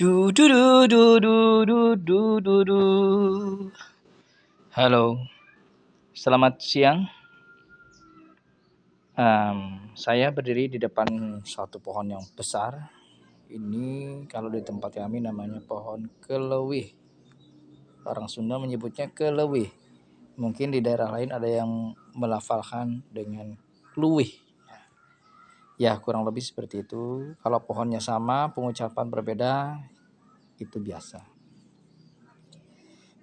Du du du du du du du du du. Halo, selamat siang. Um, saya berdiri di depan suatu pohon yang besar. Ini kalau di tempat kami namanya pohon kelewi. Orang Sunda menyebutnya kelewi. Mungkin di daerah lain ada yang melafalkan dengan lewi. Ya, kurang lebih seperti itu. Kalau pohonnya sama, pengucapan berbeda, itu biasa.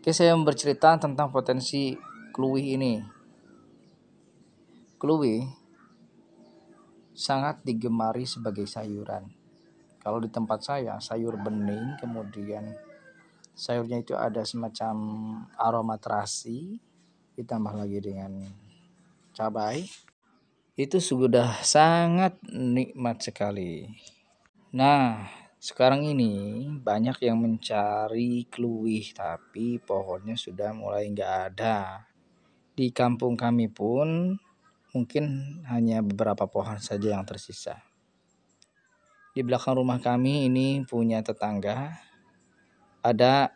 Oke, saya bercerita tentang potensi kluwi ini. Kluwi sangat digemari sebagai sayuran. Kalau di tempat saya, sayur bening, kemudian sayurnya itu ada semacam aroma terasi, ditambah lagi dengan cabai, itu sudah sangat nikmat sekali. Nah, sekarang ini banyak yang mencari kluwih tapi pohonnya sudah mulai nggak ada. Di kampung kami pun mungkin hanya beberapa pohon saja yang tersisa. Di belakang rumah kami ini punya tetangga ada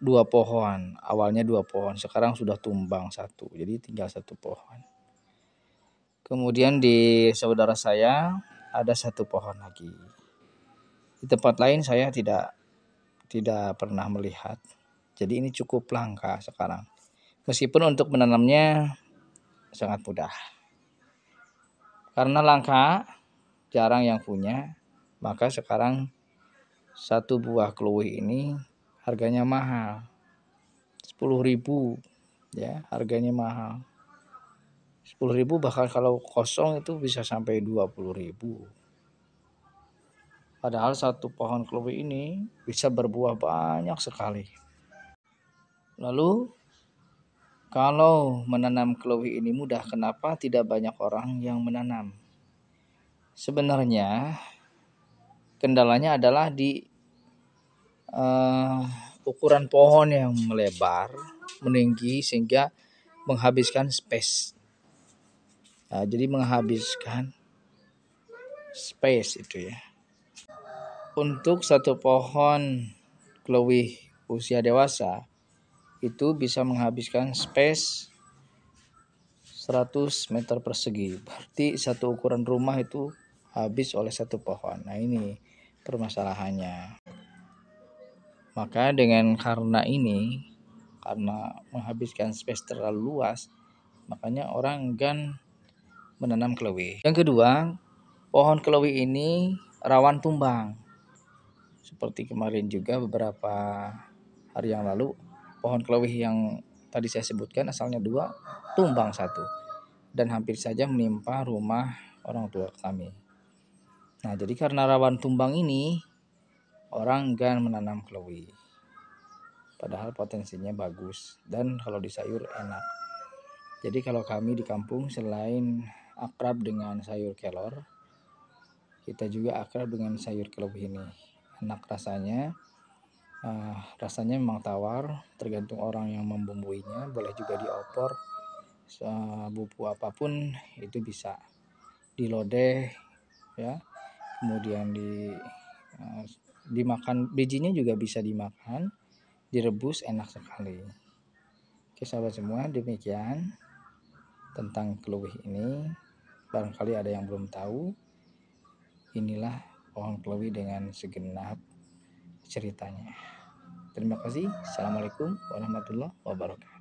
dua pohon. Awalnya dua pohon, sekarang sudah tumbang satu. Jadi tinggal satu pohon Kemudian di saudara saya ada satu pohon lagi. Di tempat lain saya tidak tidak pernah melihat. Jadi ini cukup langka sekarang. Meskipun untuk menanamnya sangat mudah. Karena langka, jarang yang punya, maka sekarang satu buah kluwi ini harganya mahal. 10.000 ya, harganya mahal. 10 ribu bahkan kalau kosong itu bisa sampai 20 ribu padahal satu pohon kelobi ini bisa berbuah banyak sekali lalu kalau menanam kelobi ini mudah, kenapa tidak banyak orang yang menanam? Sebenarnya kendalanya adalah di uh, ukuran pohon yang melebar, meninggi sehingga menghabiskan space Nah, jadi menghabiskan space itu ya untuk satu pohon chloe usia dewasa itu bisa menghabiskan space 100 meter persegi berarti satu ukuran rumah itu habis oleh satu pohon nah ini permasalahannya maka dengan karena ini karena menghabiskan space terlalu luas makanya orang enggan menanam keluwi. Yang kedua, pohon keluwi ini rawan tumbang. Seperti kemarin juga beberapa hari yang lalu, pohon keluwi yang tadi saya sebutkan asalnya dua, tumbang satu. Dan hampir saja menimpa rumah orang tua kami. Nah, jadi karena rawan tumbang ini, orang enggan menanam keluwi. Padahal potensinya bagus dan kalau disayur enak. Jadi kalau kami di kampung selain akrab dengan sayur kelor, kita juga akrab dengan sayur kelor ini. Enak rasanya, uh, rasanya memang tawar, tergantung orang yang membumbuinya, boleh juga diopor, uh, eh, bubu apapun itu bisa dilodeh, ya, kemudian di uh, dimakan bijinya juga bisa dimakan, direbus enak sekali. Oke sahabat semua demikian tentang keluih ini barangkali ada yang belum tahu inilah pohon keluih dengan segenap ceritanya terima kasih assalamualaikum warahmatullahi wabarakatuh